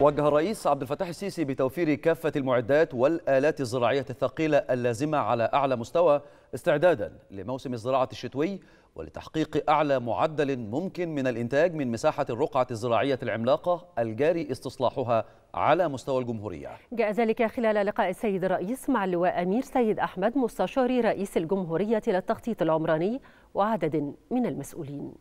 وجه الرئيس عبد الفتاح السيسي بتوفير كافة المعدات والآلات الزراعية الثقيلة اللازمة على أعلى مستوى استعدادا لموسم الزراعة الشتوي ولتحقيق أعلى معدل ممكن من الإنتاج من مساحة الرقعة الزراعية العملاقة الجاري استصلاحها على مستوى الجمهورية جاء ذلك خلال لقاء السيد الرئيس مع اللواء أمير سيد أحمد مستشار رئيس الجمهورية للتخطيط العمراني وعدد من المسؤولين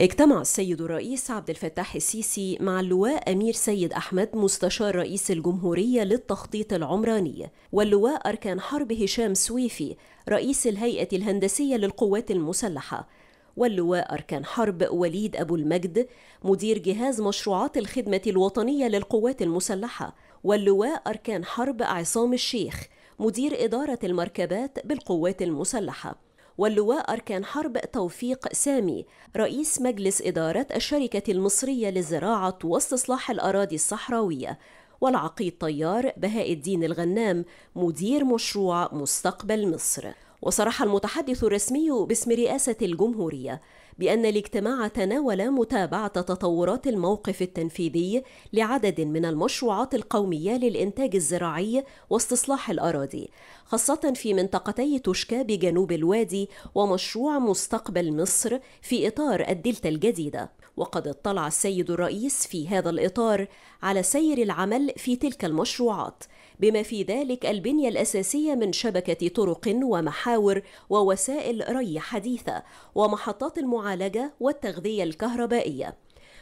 اجتمع السيد الرئيس عبد الفتاح السيسي مع اللواء أمير سيد أحمد مستشار رئيس الجمهورية للتخطيط العمراني واللواء أركان حرب هشام سويفي رئيس الهيئة الهندسية للقوات المسلحة واللواء أركان حرب وليد أبو المجد مدير جهاز مشروعات الخدمة الوطنية للقوات المسلحة واللواء أركان حرب عصام الشيخ مدير إدارة المركبات بالقوات المسلحة واللواء أركان حرب توفيق سامي رئيس مجلس إدارة الشركة المصرية للزراعة واستصلاح الأراضي الصحراوية والعقيد طيار بهاء الدين الغنام مدير مشروع مستقبل مصر وصرح المتحدث الرسمي باسم رئاسة الجمهورية بأن الاجتماع تناول متابعة تطورات الموقف التنفيذي لعدد من المشروعات القومية للإنتاج الزراعي واستصلاح الأراضي، خاصة في منطقتي تشكى بجنوب الوادي ومشروع مستقبل مصر في إطار الدلتا الجديدة. وقد اطلع السيد الرئيس في هذا الإطار على سير العمل في تلك المشروعات بما في ذلك البنية الأساسية من شبكة طرق ومحاور ووسائل ري حديثة ومحطات المعالجة المعالجة والتغذية الكهربائية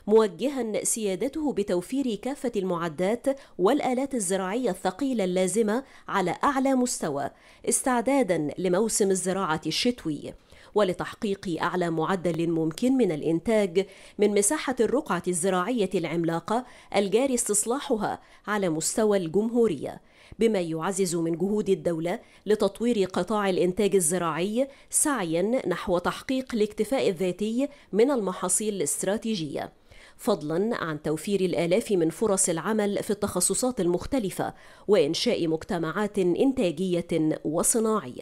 موجها سيادته بتوفير كافة المعدات والآلات الزراعية الثقيلة اللازمة على أعلى مستوى استعدادا لموسم الزراعة الشتوي ولتحقيق أعلى معدل ممكن من الإنتاج من مساحة الرقعة الزراعية العملاقة الجاري استصلاحها على مستوى الجمهورية بما يعزز من جهود الدولة لتطوير قطاع الإنتاج الزراعي سعيا نحو تحقيق الاكتفاء الذاتي من المحاصيل الاستراتيجية فضلا عن توفير الالاف من فرص العمل في التخصصات المختلفه وانشاء مجتمعات انتاجيه وصناعيه